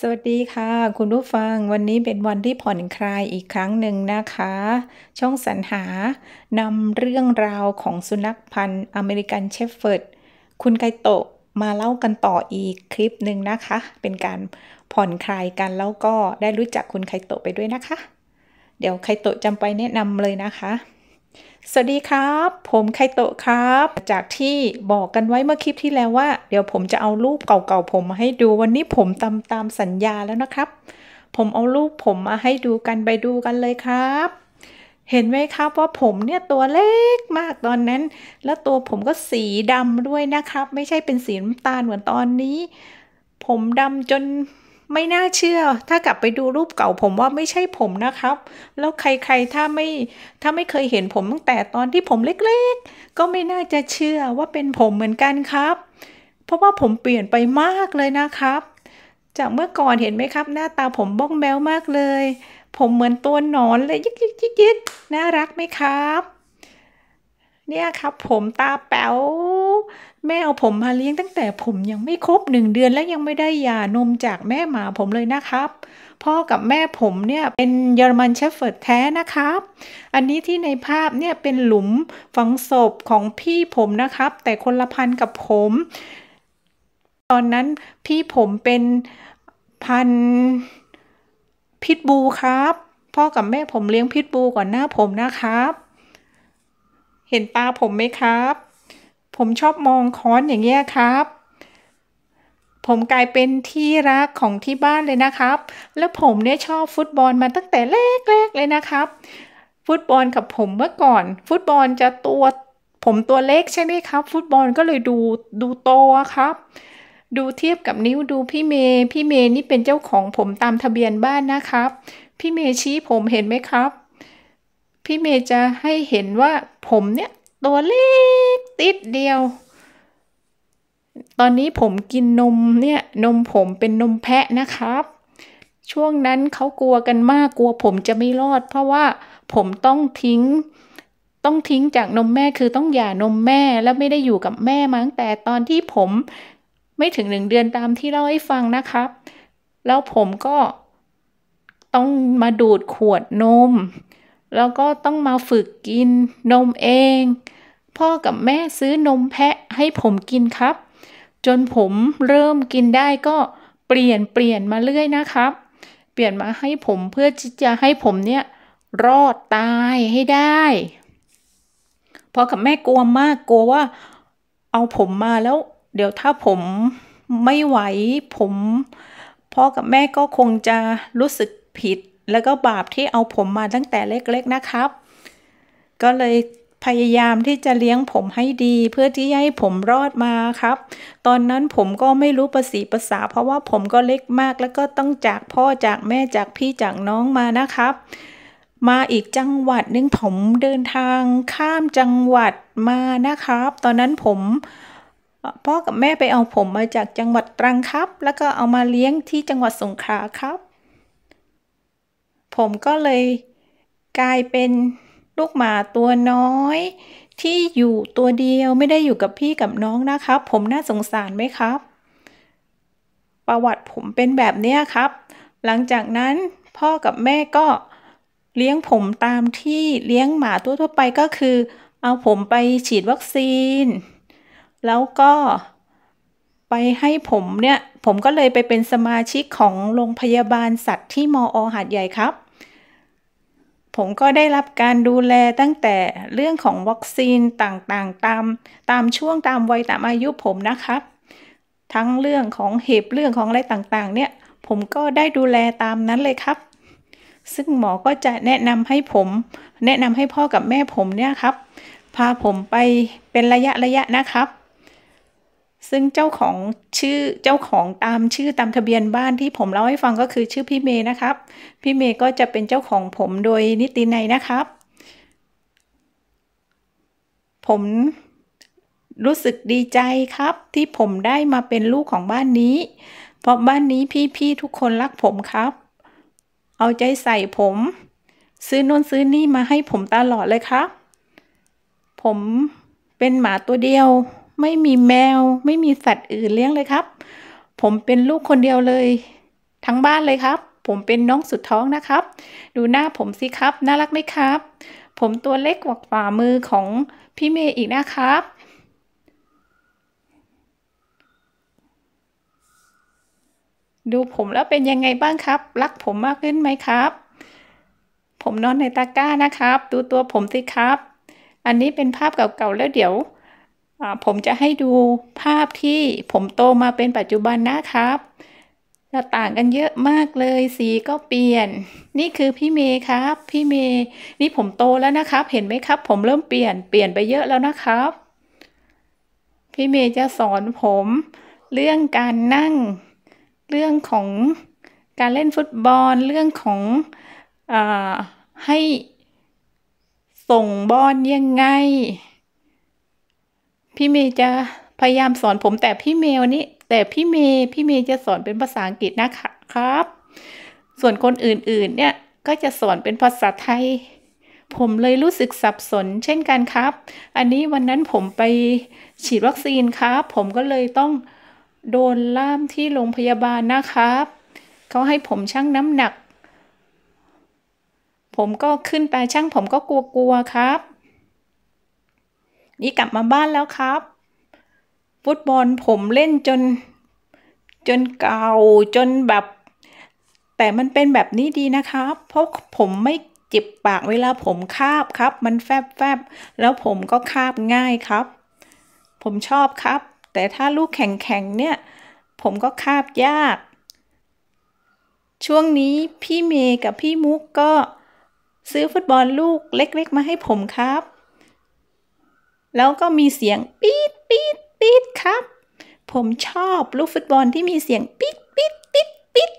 สวัสดีค่ะ คุณผู้ฟังวันนี้เป็นวันที่ผ่อนคลายอีกครั้งหนึ่งนะคะ ช่องสรรหานำเรื่องราวของสุนัขพันธ์อเมริกันเชฟเฟิร์ดคุณไกโตะมาเล่ากันต่ออีกคลิปหนึ่งนะคะ เป็นการผ่อนคลายกันแล้วก็ได้รู้จักคุณไคโตะไปด้วยนะคะ เดี๋ยวไคโตะจำไปแนะนำเลยนะคะสวัสดีครับ ผมไคโตะครับ จากที่บอกกันไว้เมื่อคลิปที่แล้วว่า เดี๋ยวผมจะเอารูปเก่าๆผมมาให้ดูวันนี้ผมตาม ตามสัญญาแล้วนะครับ ผมเอารูปผมมาให้ดูกันไปดูกันเลยครับ เห็นไหมครับว่าผมเนี่ยตัวเล็กมากตอนนั้น แล้วตัวผมก็สีดำด้วยนะครับ ไม่ใช่เป็นสีน้ำตาลเหมือนตอนนี้ผมดำจนไม่น่าเชื่อ ถ้ากลับไปดูรูปเก่าผมว่าไม่ใช่ผมนะครับ แล้วใครๆ ถ้าไม่ ถ้าไม่เคยเห็นผมตั้งแต่ตอนที่ผมเล็กๆ ก็ไม่น่าจะเชื่อว่าเป็นผมเหมือนกันครับ เพราะว่าผมเปลี่ยนไปมากเลยนะครับ จากเมื่อก่อนเห็นไหมครับ หน้าตาผมบ้องแมวมากเลย ผมเหมือนตัวนอนเลยยิกยิกยิกยิกน่ารักไหมครับ เนี่ยครับ ผมตาแป๋วแม่เอาผมมาเลี้ยงตั้งแต่ผมยังไม่ครบหนึ่งเดือนและยังไม่ได้ยานมจากแม่หมาผมเลยนะครับ พ่อกับแม่ผมเนี่ยเป็นเยอรมันเชฟเฟิร์ดแท้นะครับอันนี้ที่ในภาพเนี่ยเป็นหลุมฝังศพของพี่ผมนะครับ แต่คนละพันกับผม ตอนนั้นพี่ผมเป็นพันพิทบูครับพ่อกับแม่ผมเลี้ยงพิทบูก่อนหน้าผมนะครับเห็นตาผมไหมครับผมชอบมองค้อนอย่างเงี้ยครับ ผมกลายเป็นที่รักของที่บ้านเลยนะครับ แล้วผมเนี่ยชอบฟุตบอลมาตั้งแต่เล็กๆ เลยนะครับ ฟุตบอลกับผมเมื่อก่อนฟุตบอลจะตัวผมตัวเล็กใช่ไหมครับ ฟุตบอลก็เลยดูดูโตครับ ดูเทียบกับนิ้วดูพี่เมย์พี่เมย์นี่เป็นเจ้าของผมตามทะเบียนบ้านนะครับ พี่เมย์ชี้ผมเห็นไหมครับ พี่เมย์จะให้เห็นว่าผมเนี่ยตัวเล็กติดเดียว ตอนนี้ผมกินนมเนี่ยนมผมเป็นนมแพะนะครับ ช่วงนั้นเขากลัวกันมากกลัวผมจะไม่รอดเพราะว่าผมต้องทิ้งต้องทิ้งจากนมแม่คือต้องหย่านมแม่แล้วไม่ได้อยู่กับแม่มาตั้งแต่ตอนที่ผมไม่ถึงหนึ่งเดือนตามที่เล่าให้ฟังนะครับ แล้วผมก็ต้องมาดูดขวดนมแล้วก็ต้องมาฝึกกินนมเอง พ่อกับแม่ซื้อนมแพะ ให้ผมกินครับ จนผมเริ่มกินได้ก็เปลี่ยนเปลี่ยนมาเรื่อยนะครับ เปลี่ยนมาให้ผมเพื่อที่จะให้ผมเนี่ยรอดตายให้ได้พ่อกับแม่กลัวมากกลัวว่าเอาผมมาแล้ว เดี๋ยวถ้าผมไม่ไหวผมพ่อกับแม่ก็คงจะรู้สึกผิดแล้วก็บาปที่เอาผมมาตั้งแต่เล็กๆนะครับ ก็เลยพยายามที่จะเลี้ยงผมให้ดี เพื่อที่ให้ผมรอดมาครับ ตอนนั้นผมก็ไม่รู้ภาษีภาษาเพราะว่าผมก็เล็กมาก แล้วก็ต้องจากพ่อจากแม่จากพี่จากน้องมานะครับ มาอีกจังหวัดนึงผมเดินทางข้ามจังหวัดมานะครับ ตอนนั้นผมพ่อกับแม่ไปเอาผมมาจากจังหวัดตรังครับ แล้วก็เอามาเลี้ยงที่จังหวัดสงขลาครับผมก็เลยกลายเป็นลูกหมาตัวน้อยที่อยู่ตัวเดียวไม่ได้อยู่กับพี่กับน้องนะครับ ผมน่าสงสารไหมครับ ประวัติผมเป็นแบบนี้ครับ หลังจากนั้นพ่อกับแม่ก็เลี้ยงผมตามที่เลี้ยงหมาตัวทั่วไปก็คือ เอาผมไปฉีดวัคซีน แล้วก็ไปให้ผมเนี่ยผมก็เลยไปเป็นสมาชิกของโรงพยาบาลสัตว์ที่มออหาดใหญ่ครับผมก็ได้รับการดูแลตั้งแต่เรื่องของวัคซีนต่างๆตามตามช่วงตามวัยตามอายุผมนะครับ ทั้งเรื่องของเห็บเรื่องของอะไรต่างๆ เนี่ย ผมก็ได้ดูแลตามนั้นเลยครับ ซึ่งหมอก็จะแนะนำให้ผม แนะนำให้พ่อกับแม่ผมเนี่ยครับ พาผมไปเป็นระยะระยะนะครับซึ่งเจ้าของชื่อ เจ้าของตามชื่อตามทะเบียนบ้านที่ผมเล่าให้ฟังก็คือชื่อพี่เมย์นะครับ พี่เมย์ก็จะเป็นเจ้าของผมโดยนิตินัยนะครับ ผมรู้สึกดีใจครับ ที่ผมได้มาเป็นลูกของบ้านนี้ เพราะบ้านนี้พี่ๆทุกคนรักผมครับ เอาใจใส่ผม ซื้อน่นซื้อนี่มาให้ผมตลอดเลยครับ ผมเป็นหมาตัวเดียวไม่มีแมว ไม่มีสัตว์อื่นเลี้ยงเลยครับ ผมเป็นลูกคนเดียวเลย ทั้งบ้านเลยครับ ผมเป็นน้องสุดท้องนะครับ ดูหน้าผมสิครับ น่ารักไหมครับ ผมตัวเล็กกว่าฝ่ามือของพี่เมย์อีกนะครับ ดูผมแล้วเป็นยังไงบ้างครับรักผมมากขึ้นไหมครับ ผมนอนในตะกร้านะครับ ดูตัวผมสิครับ อันนี้เป็นภาพเก่าๆแล้วเดี๋ยวผมจะให้ดูภาพที่ผมโตมาเป็นปัจจุบันนะครับจะต่างกันเยอะมากเลยสีก็เปลี่ยน นี่คือพี่เมย์ครับพี่เมย์นี่ผมโตแล้วนะครับเห็นไหมครับผมเริ่มเปลี่ยนเปลี่ยนไปเยอะแล้วนะครับ พี่เมย์จะสอนผมเรื่องการนั่ง เรื่องของการเล่นฟุตบอลเรื่องของอให้ส่งบอลยังไงพี่เมย์จะพยายามสอนผมแต่พี่เมย์วนนี้แต่พี่เมย์พี่เมย์จะสอนเป็นภาษาอังกฤษนะคะครับ ส่วนคนอื่นๆ เนี่ยก็จะสอนเป็นภาษาไทย ผมเลยรู้สึกสับสนเช่นกันครับ อันนี้วันนั้นผมไปฉีดวัคซีนครับ ผมก็เลยต้องโดนล่ามที่โรงพยาบาลนะครับเขาให้ผมชั่งน้ำหนัก ผมก็ขึ้นไป ชั่งผมก็กลัวๆครับนี่กลับมาบ้านแล้วครับ ฟุตบอลผมเล่นจน จนเก่าจนแบบ แต่มันเป็นแบบนี้ดีนะครับ เพราะผมไม่จิบปากเวลาผมคาบครับ มันแฟบแฟบแล้วผมก็คาบง่ายครับ ผมชอบครับ แต่ถ้าลูกแข็งแข็งเนี่ย ผมก็คาบยากช่วงนี้พี่เมย์กับพี่มุกก็ซื้อฟุตบอลลูกเล็ก ๆ มาให้ผมครับแล้วก็มีเสียงปี๊ดปี๊ดปี๊ดครับ ผมชอบลูกฟุตบอลที่มีเสียงปี๊ดปี๊ดปี๊ดปี๊ด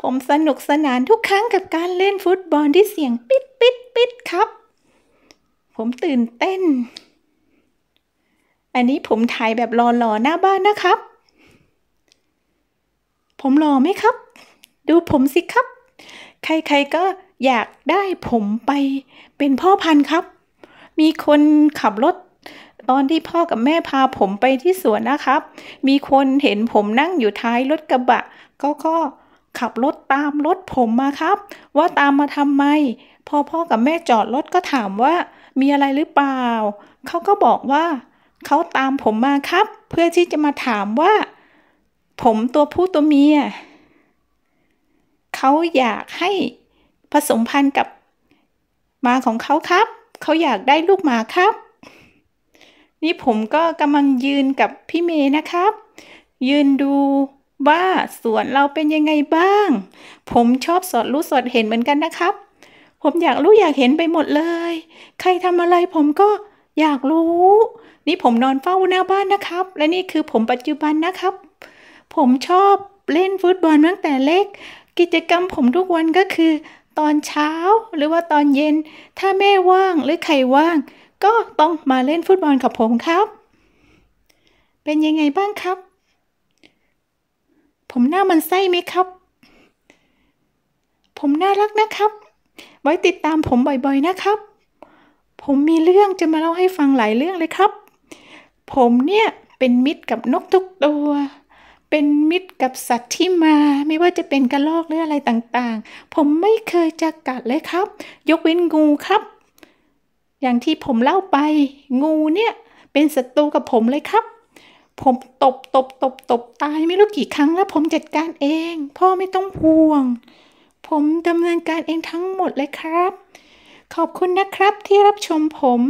ผมสนุกสนานทุกครั้งกับการเล่นฟุตบอลที่เสียงปี๊ดปี๊ดปี๊ดครับ ผมตื่นเต้น อันนี้ผมถ่ายแบบหล่อๆหน้าบ้านนะครับ ผมหล่อไหมครับ ดูผมสิครับ ใครๆก็อยากได้ผมไปเป็นพ่อพันธุ์ครับมีคนขับรถตอนที่พ่อกับแม่พาผมไปที่สวนนะครับ มีคนเห็นผมนั่งอยู่ท้ายรถกระบะ ก็ขับรถตามรถผมมาครับ ว่าตามมาทำไมพอพ่อกับแม่จอดรถก็ถามว่ามีอะไรหรือเปล่า เขาก็บอกว่า เขาตามผมมาครับ เพื่อที่จะมาถามว่า ผมตัวผู้ตัวเมียเขาอยากให้ผสมพันธุ์กับมาของเขาครับเขาอยากได้ลูกหมาครับ นี่ผมก็กำลังยืนกับพี่เมย์นะครับ ยืนดูว่าสวนเราเป็นยังไงบ้าง ผมชอบสอดรู้สอดเห็นเหมือนกันนะครับ ผมอยากรู้อยากเห็นไปหมดเลย ใครทำอะไรผมก็อยากรู้ นี่ผมนอนเฝ้าหน้าบ้านนะครับ และนี่คือผมปัจจุบันนะครับ ผมชอบเล่นฟุตบอลตั้งแต่เล็ก กิจกรรมผมทุกวันก็คือตอนเช้าหรือว่าตอนเย็นถ้าแม่ว่างหรือใครว่าง ก็ต้องมาเล่นฟุตบอลกับผมครับ เป็นยังไงบ้างครับ ผมหน้ามันไส้ไหมครับ ผมน่ารักนะครับ ไว้ติดตามผมบ่อยๆนะครับ ผมมีเรื่องจะมาเล่าให้ฟังหลายเรื่องเลยครับ ผมเนี่ยเป็นมิตรกับนกทุกตัวเป็นมิตรกับสัตว์ที่มาไม่ว่าจะเป็นกระรอกหรืออะไรต่างๆ ผมไม่เคยจะกัดเลยครับ ยกเว้นงูครับ อย่างที่ผมเล่าไป งูเนี่ย เป็นศัตรูกับผมเลยครับ ผมตบตบตบตบตายไม่รู้กี่ครั้งแล้ว ผมจัดการเอง พ่อไม่ต้องห่วง ผมดำเนินการเองทั้งหมดเลยครับขอบคุณนะครับที่รับชมผม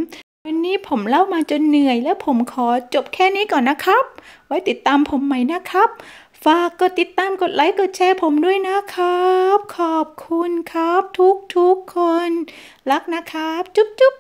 วันนี้ผมเล่ามาจนเหนื่อยแล้วผมขอจบแค่นี้ก่อนนะครับ ไว้ติดตามผมใหม่นะครับ ฝากกดติดตามกดไลค์ กดแชร์ผมด้วยนะครับ ขอบคุณครับ ทุกๆคน รักนะครับ จุ๊บจุ๊บ